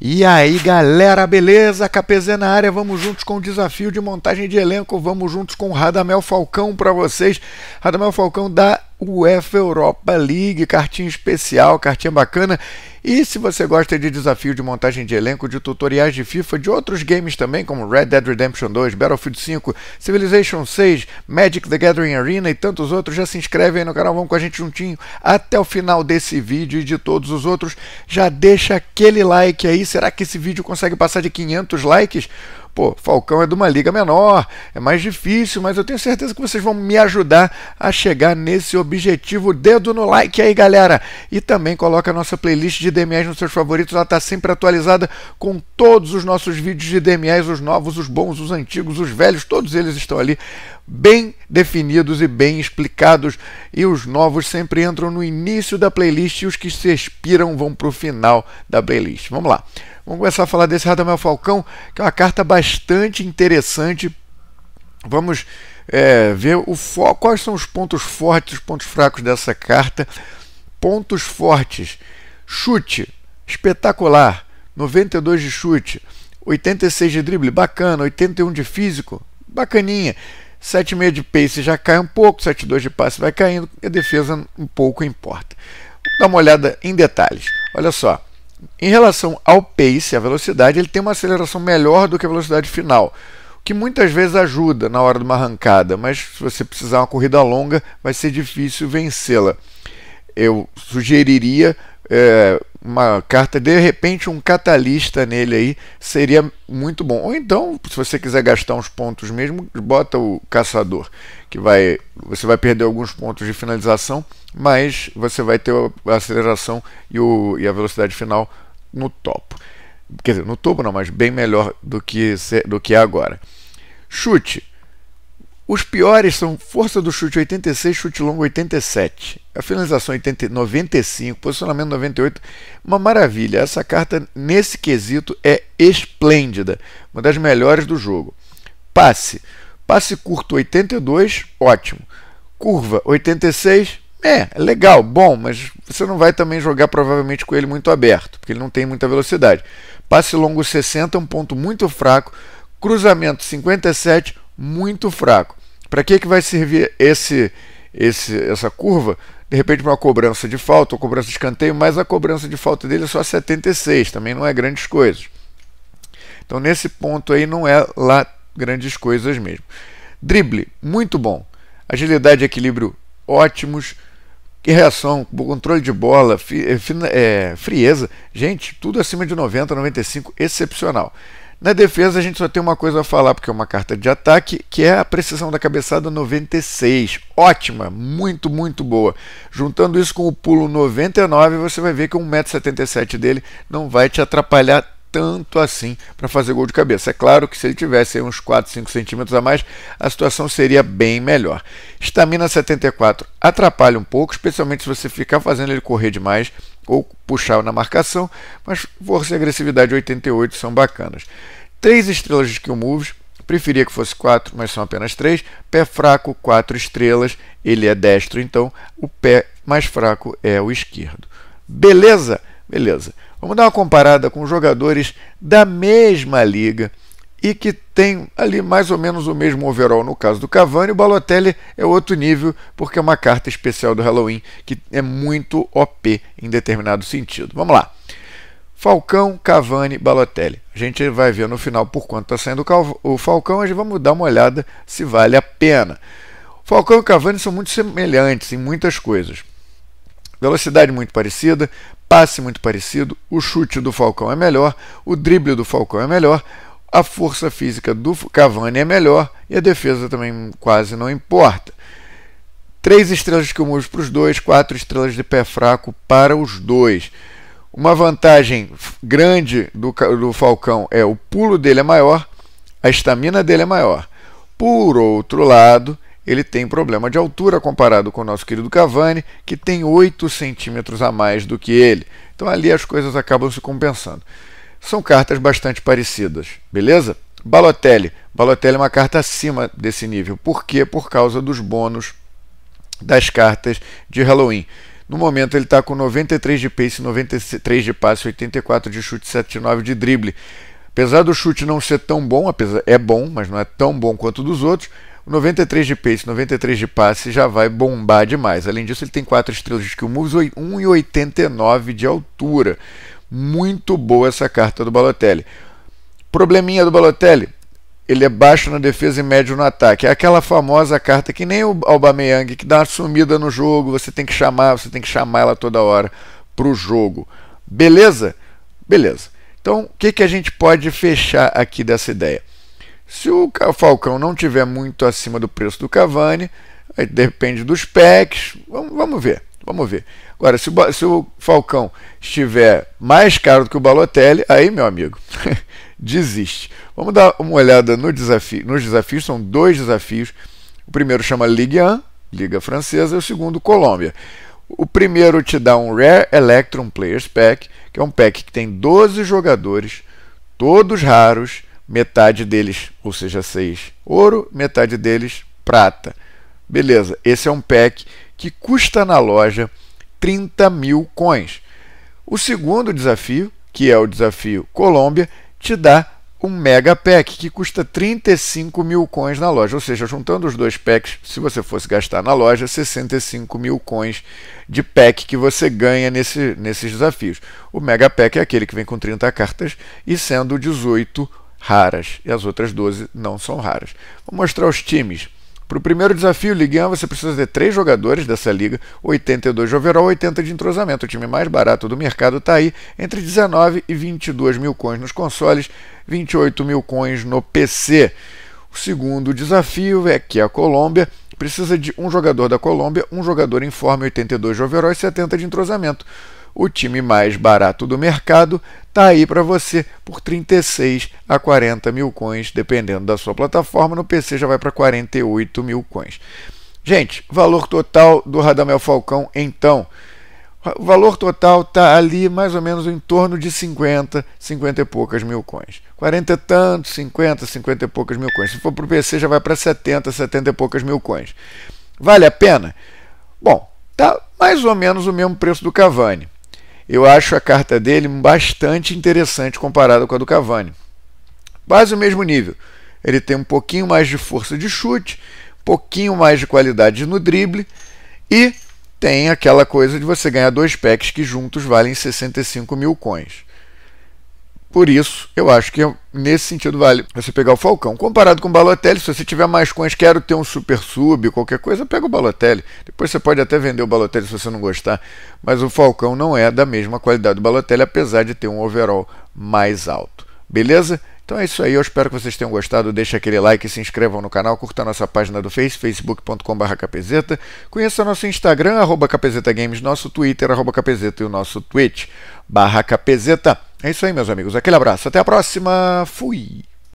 E aí, galera, beleza? Capezé na área, vamos juntos com o desafio de montagem de elenco, vamos juntos com o Radamel Falcão para vocês. Radamel Falcão da UEFA Europa League, cartinha especial, cartinha bacana. E se você gosta de desafio de montagem de elenco, de tutoriais de FIFA, de outros games também, como Red Dead Redemption 2, Battlefield 5, Civilization 6, Magic the Gathering Arena e tantos outros, já se inscreve aí no canal, vamos com a gente juntinho até o final desse vídeo e de todos os outros. Já deixa aquele like aí, será que esse vídeo consegue passar de 500 likes? Pô, Falcão é de uma liga menor, é mais difícil, mas eu tenho certeza que vocês vão me ajudar a chegar nesse objetivo. Dedo no like aí, galera. E também coloca a nossa playlist de DMS nos seus favoritos, ela está sempre atualizada com todos os nossos vídeos de DMS, os novos, os bons, os antigos, os velhos, todos eles estão ali bem definidos e bem explicados. E os novos sempre entram no início da playlist e os que se expiram vão para o final da playlist. Vamos lá. Vamos começar a falar desse Radamel Falcão, que é uma carta bastante bastante interessante. Vamos é, ver o foco, quais são os pontos fortes, os pontos fracos dessa carta. Pontos fortes: chute, espetacular, 92 de chute, 86 de drible, bacana, 81 de físico, bacaninha. 7,5 de pace já cai um pouco, 7,2 de passe vai caindo, e a defesa um pouco importa. Dá uma olhada em detalhes. Olha só. Em relação ao pace, a velocidade, ele tem uma aceleração melhor do que a velocidade final, o que muitas vezes ajuda na hora de uma arrancada, mas se você precisar uma corrida longa, vai ser difícil vencê-la. Eu sugeriria é, uma carta, de repente um catalista nele aí seria muito bom. Ou então, se você quiser gastar uns pontos mesmo, bota o caçador, que vai você vai perder alguns pontos de finalização, mas você vai ter a aceleração e, o, e a velocidade final no topo. Quer dizer, no topo não, mas bem melhor do que, do que é agora. Chute. Os piores são força do chute 86, chute longo 87 a finalização 80, 95, posicionamento 98. Uma maravilha. Essa carta, nesse quesito, é esplêndida. Uma das melhores do jogo. Passe. Passe curto 82, ótimo. Curva 86, é, é, legal, bom, mas você não vai também jogar provavelmente com ele muito aberto, porque ele não tem muita velocidade. Passe longo 60, um ponto muito fraco. Cruzamento 57, muito fraco. Para que, que vai servir esse, esse, essa curva? de repente uma cobrança de falta ou cobrança de escanteio, mas a cobrança de falta dele é só 76, também não é grandes coisas. Então nesse ponto aí não é lá grandes coisas mesmo. Drible, muito bom. Agilidade e equilíbrio ótimos. Que reação, controle de bola, eh, eh, frieza. Gente, tudo acima de 90, 95, excepcional. Na defesa, a gente só tem uma coisa a falar, porque é uma carta de ataque, que é a precisão da cabeçada 96. Ótima, muito, muito boa. Juntando isso com o pulo 99, você vai ver que 1,77m dele não vai te atrapalhar tanto assim para fazer gol de cabeça. É claro que se ele tivesse uns 4, 5 centímetros a mais, a situação seria bem melhor. Estamina 74 atrapalha um pouco, especialmente se você ficar fazendo ele correr demais ou puxar na marcação, mas força e agressividade 88 são bacanas. Três estrelas de skill moves, preferia que fosse 4, mas são apenas 3. Pé fraco, 4 estrelas, ele é destro, então o pé mais fraco é o esquerdo. Beleza? Beleza. Vamos dar uma comparada com jogadores da mesma liga e que tem ali mais ou menos o mesmo overall no caso do Cavani, o Balotelli é outro nível porque é uma carta especial do Halloween que é muito OP em determinado sentido. Vamos lá. Falcão, Cavani, Balotelli. A gente vai ver no final por quanto está saindo o Falcão, a gente vamos dar uma olhada se vale a pena. Falcão e Cavani são muito semelhantes em muitas coisas. Velocidade muito parecida, passe muito parecido, o chute do Falcão é melhor, o drible do Falcão é melhor, a força física do Cavani é melhor e a defesa também quase não importa. Três estrelas que eu para os dois, quatro estrelas de pé fraco para os dois. Uma vantagem grande do, do Falcão é o pulo dele é maior, a estamina dele é maior. Por outro lado, ele tem problema de altura comparado com o nosso querido Cavani, que tem 8 centímetros a mais do que ele. Então ali as coisas acabam se compensando. São cartas bastante parecidas, beleza? Balotelli. Balotelli é uma carta acima desse nível. Por quê? Por causa dos bônus das cartas de Halloween. No momento ele está com 93 de pace, 93 de passe, 84 de chute, 79 de drible. Apesar do chute não ser tão bom, apesar, é bom, mas não é tão bom quanto dos outros, 93 de pace, 93 de passe já vai bombar demais. Além disso, ele tem 4 estrelas de skill moves, 1,89 de altura. Muito boa essa carta do Balotelli. Probleminha do Balotelli, ele é baixo na defesa e médio no ataque. É aquela famosa carta que nem o Aubameyang, que dá uma sumida no jogo, você tem que chamar, você tem que chamar ela toda hora pro jogo. Beleza? Beleza. Então, o que, que a gente pode fechar aqui dessa ideia? Se o Falcão não tiver muito acima do preço do Cavani, depende dos packs. vamos, vamos ver, vamos ver. Agora, se o, se o, Falcão estiver mais caro do que o Balotelli, aí, meu amigo, desiste. Vamos dar uma olhada no desafio, nos desafios, são dois desafios. O primeiro chama Ligue 1, Liga Francesa, e o segundo Colômbia. O primeiro te dá um Rare Electron Players Pack, que é um pack que tem 12 jogadores, todos raros, metade deles, ou seja, 6 ouro, metade deles prata. Beleza, esse é um pack que custa na loja 30 mil coins. O segundo desafio, que é o desafio Colômbia, te dá um mega pack que custa 35 mil coins na loja. Ou seja, juntando os dois packs, se você fosse gastar na loja, 65 mil coins de pack que você ganha nesse, nesses desafios. O mega pack é aquele que vem com 30 cartas e sendo 18 raras e as outras 12 não são raras. Vou mostrar os times. Para o primeiro desafio, Ligue 1, você precisa de três jogadores dessa liga, 82 de overall, 80 de entrosamento. O time mais barato do mercado está aí, entre 19 e 22 mil coins nos consoles, 28 mil coins no PC. O segundo desafio é que a Colômbia precisa de um jogador da Colômbia, um jogador em forma, 82 de overall e 70 de entrosamento o time mais barato do mercado está aí para você por 36 a 40 mil coins, dependendo da sua plataforma. No PC já vai para 48 mil coins. Gente, valor total do Radamel Falcão, então. O valor total está ali mais ou menos em torno de 50, 50 e poucas mil coins. 40 e tanto, 50, 50 e poucas mil coins. Se for para o PC já vai para 70, 70 e poucas mil coins. Vale a pena? Bom, está mais ou menos o mesmo preço do Cavani eu acho a carta dele bastante interessante comparada com a do Cavani. Quase o mesmo nível. Ele tem um pouquinho mais de força de chute, um pouquinho mais de qualidade no drible e tem aquela coisa de você ganhar dois packs que juntos valem 65 mil coins. Por isso, eu acho que é, nesse sentido vale você pegar o Falcão. Comparado com o Balotelli, se você tiver mais coins, quero ter um super sub, qualquer coisa, pega o Balotelli. Depois você pode até vender o Balotelli se você não gostar, mas o Falcão não é da mesma qualidade do Balotelli, apesar de ter um overall mais alto. Beleza? Então é isso aí, eu espero que vocês tenham gostado. Deixe aquele like, se inscrevam no canal, curta a nossa página do Face, facebook.com.br capezeta. Conheça nosso Instagram, arroba capezeta games, nosso Twitter, arroba capezeta e o nosso Twitch, barra capezeta. É isso aí, meus amigos. Aquele abraço. Até a próxima. Fui.